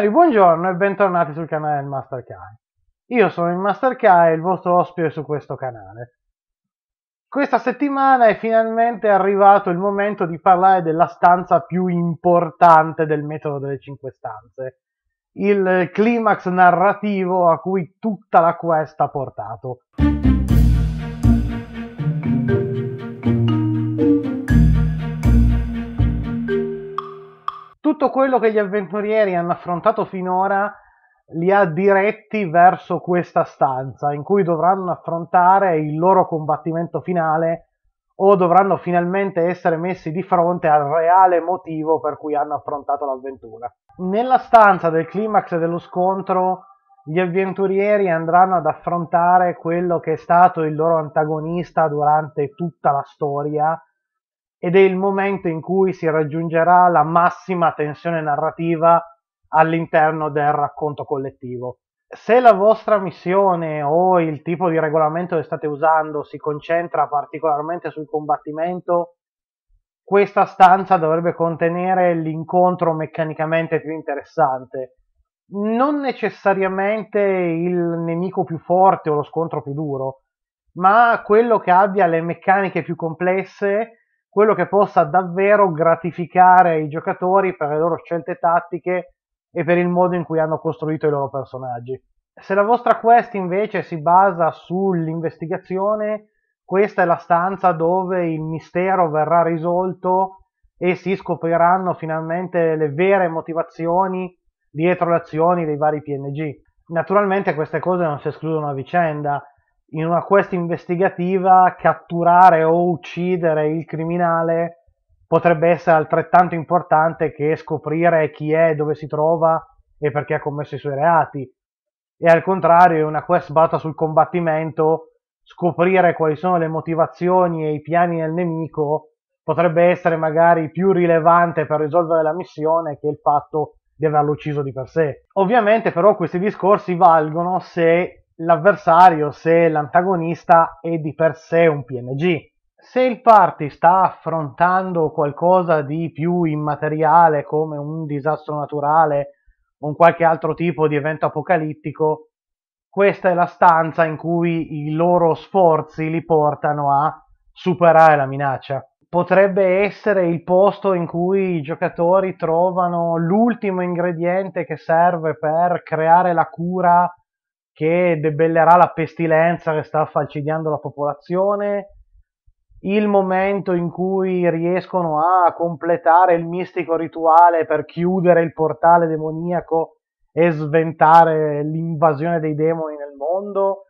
Signori, buongiorno e bentornati sul canale del Master Kai. Io sono il Master Kai, il vostro ospite su questo canale. Questa settimana è finalmente arrivato il momento di parlare della stanza più importante del metodo delle cinque stanze, il climax narrativo a cui tutta la quest ha portato. tutto quello che gli avventurieri hanno affrontato finora li ha diretti verso questa stanza in cui dovranno affrontare il loro combattimento finale o dovranno finalmente essere messi di fronte al reale motivo per cui hanno affrontato l'avventura. Nella stanza del climax dello scontro gli avventurieri andranno ad affrontare quello che è stato il loro antagonista durante tutta la storia, ed è il momento in cui si raggiungerà la massima tensione narrativa all'interno del racconto collettivo. Se la vostra missione o il tipo di regolamento che state usando si concentra particolarmente sul combattimento, questa stanza dovrebbe contenere l'incontro meccanicamente più interessante, non necessariamente il nemico più forte o lo scontro più duro, ma quello che abbia le meccaniche più complesse quello che possa davvero gratificare i giocatori per le loro scelte tattiche e per il modo in cui hanno costruito i loro personaggi. Se la vostra quest invece si basa sull'investigazione, questa è la stanza dove il mistero verrà risolto e si scopriranno finalmente le vere motivazioni dietro le azioni dei vari PNG. Naturalmente queste cose non si escludono a vicenda, in una quest investigativa catturare o uccidere il criminale potrebbe essere altrettanto importante che scoprire chi è, dove si trova e perché ha commesso i suoi reati. E al contrario, in una quest basata sul combattimento, scoprire quali sono le motivazioni e i piani del nemico potrebbe essere magari più rilevante per risolvere la missione che il fatto di averlo ucciso di per sé. Ovviamente però questi discorsi valgono se l'avversario, se l'antagonista è di per sé un PNG. Se il party sta affrontando qualcosa di più immateriale come un disastro naturale o un qualche altro tipo di evento apocalittico, questa è la stanza in cui i loro sforzi li portano a superare la minaccia. Potrebbe essere il posto in cui i giocatori trovano l'ultimo ingrediente che serve per creare la cura che debellerà la pestilenza che sta falcidiando la popolazione, il momento in cui riescono a completare il mistico rituale per chiudere il portale demoniaco e sventare l'invasione dei demoni nel mondo,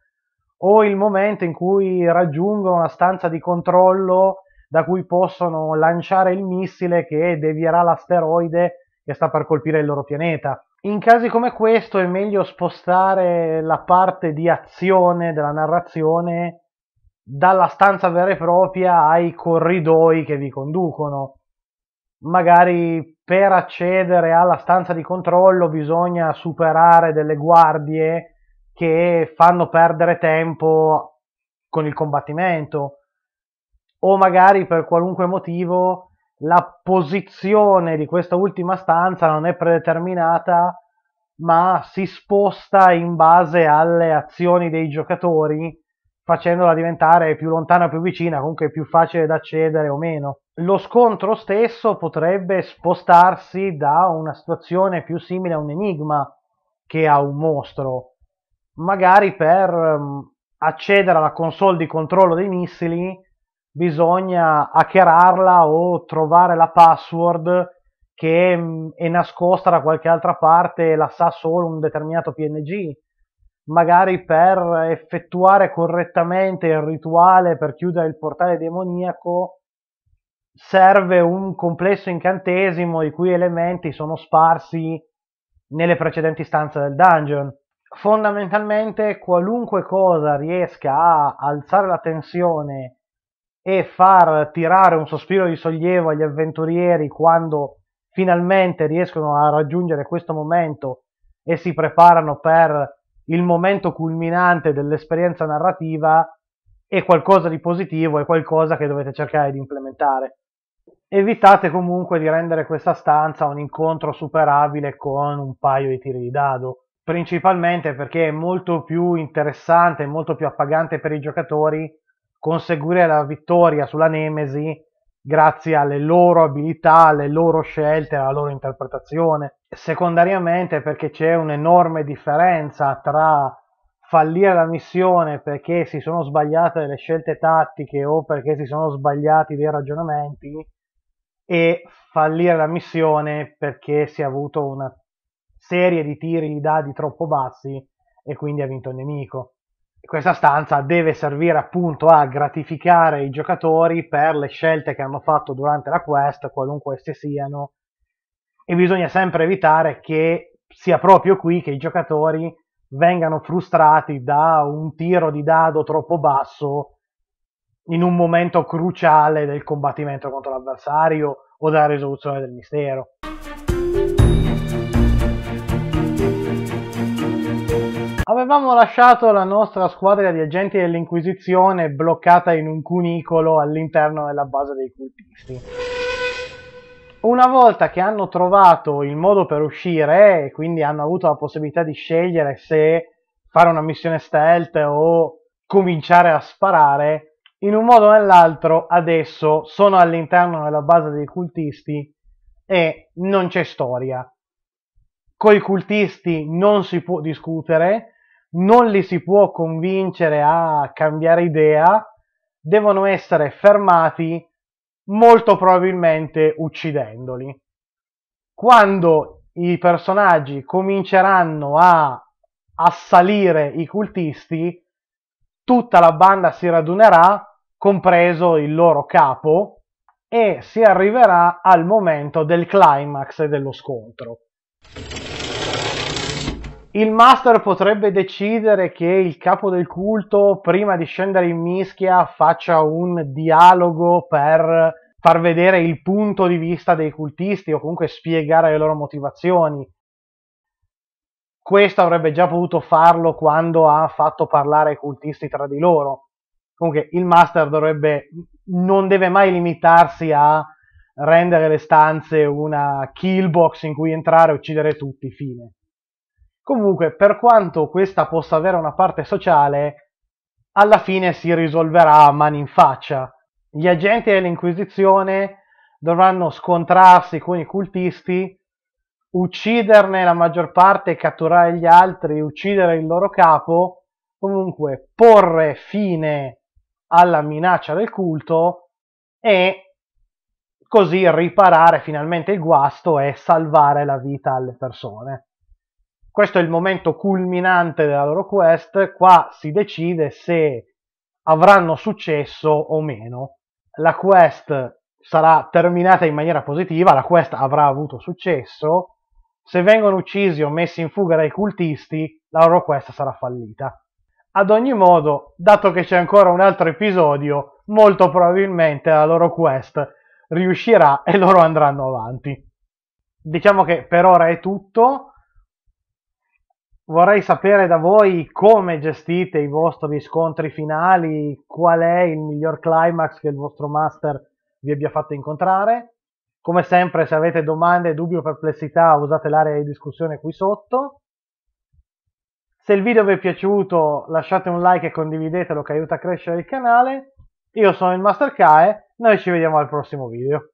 o il momento in cui raggiungono una stanza di controllo da cui possono lanciare il missile che devierà l'asteroide che sta per colpire il loro pianeta. In casi come questo è meglio spostare la parte di azione della narrazione dalla stanza vera e propria ai corridoi che vi conducono. Magari per accedere alla stanza di controllo bisogna superare delle guardie che fanno perdere tempo con il combattimento o magari per qualunque motivo la posizione di questa ultima stanza non è predeterminata, ma si sposta in base alle azioni dei giocatori, facendola diventare più lontana o più vicina, comunque più facile da accedere o meno. Lo scontro stesso potrebbe spostarsi da una situazione più simile a un enigma che a un mostro, magari per mm, accedere alla console di controllo dei missili bisogna hackerarla o trovare la password che è, nascosta da qualche altra parte e la sa solo un determinato PNG, magari per effettuare correttamente il rituale per chiudere il portale demoniaco serve un complesso incantesimo i cui elementi sono sparsi nelle precedenti stanze del dungeon. Fondamentalmente qualunque cosa riesca a alzare la tensione e far tirare un sospiro di sollievo agli avventurieri quando finalmente riescono a raggiungere questo momento e si preparano per il momento culminante dell'esperienza narrativa è qualcosa di positivo, è qualcosa che dovete cercare di implementare. Evitate comunque di rendere questa stanza un incontro superabile con un paio di tiri di dado, principalmente perché è molto più interessante, molto più appagante per i giocatori conseguire la vittoria sulla Nemesi grazie alle loro abilità, alle loro scelte, alla loro interpretazione. Secondariamente perché c'è un'enorme differenza tra fallire la missione perché si sono sbagliate delle scelte tattiche o perché si sono sbagliati dei ragionamenti e fallire la missione perché si è avuto una serie di tiri di dadi troppo bassi e quindi ha vinto il nemico questa stanza deve servire appunto a gratificare i giocatori per le scelte che hanno fatto durante la quest, qualunque esse siano, e bisogna sempre evitare che sia proprio qui che i giocatori vengano frustrati da un tiro di dado troppo basso in un momento cruciale del combattimento contro l'avversario o della risoluzione del mistero. Avevamo lasciato la nostra squadra di agenti dell'Inquisizione bloccata in un cunicolo all'interno della base dei cultisti. Una volta che hanno trovato il modo per uscire e quindi hanno avuto la possibilità di scegliere se fare una missione stealth o cominciare a sparare, in un modo o nell'altro adesso sono all'interno della base dei cultisti e non c'è storia. Con i cultisti non si può discutere, non li si può convincere a cambiare idea, devono essere fermati molto probabilmente uccidendoli. Quando i personaggi cominceranno a assalire i cultisti, tutta la banda si radunerà, compreso il loro capo, e si arriverà al momento del climax dello scontro il master potrebbe decidere che il capo del culto, prima di scendere in mischia, faccia un dialogo per far vedere il punto di vista dei cultisti o comunque spiegare le loro motivazioni. Questo avrebbe già potuto farlo quando ha fatto parlare i cultisti tra di loro. Comunque il master dovrebbe, non deve mai limitarsi a rendere le stanze una killbox in cui entrare e uccidere tutti, fine. Comunque, per quanto questa possa avere una parte sociale, alla fine si risolverà a mani in faccia. Gli agenti dell'Inquisizione dovranno scontrarsi con i cultisti, ucciderne la maggior parte, catturare gli altri, uccidere il loro capo, comunque porre fine alla minaccia del culto e così riparare finalmente il guasto e salvare la vita alle persone. Questo è il momento culminante della loro quest, qua si decide se avranno successo o meno. La quest sarà terminata in maniera positiva, la quest avrà avuto successo, se vengono uccisi o messi in fuga dai cultisti, la loro quest sarà fallita. Ad ogni modo, dato che c'è ancora un altro episodio, molto probabilmente la loro quest riuscirà e loro andranno avanti. Diciamo che per ora è tutto, Vorrei sapere da voi come gestite i vostri scontri finali, qual è il miglior climax che il vostro master vi abbia fatto incontrare. Come sempre, se avete domande, dubbi o perplessità, usate l'area di discussione qui sotto. Se il video vi è piaciuto, lasciate un like e condividetelo che aiuta a crescere il canale. Io sono il Master Kae, noi ci vediamo al prossimo video.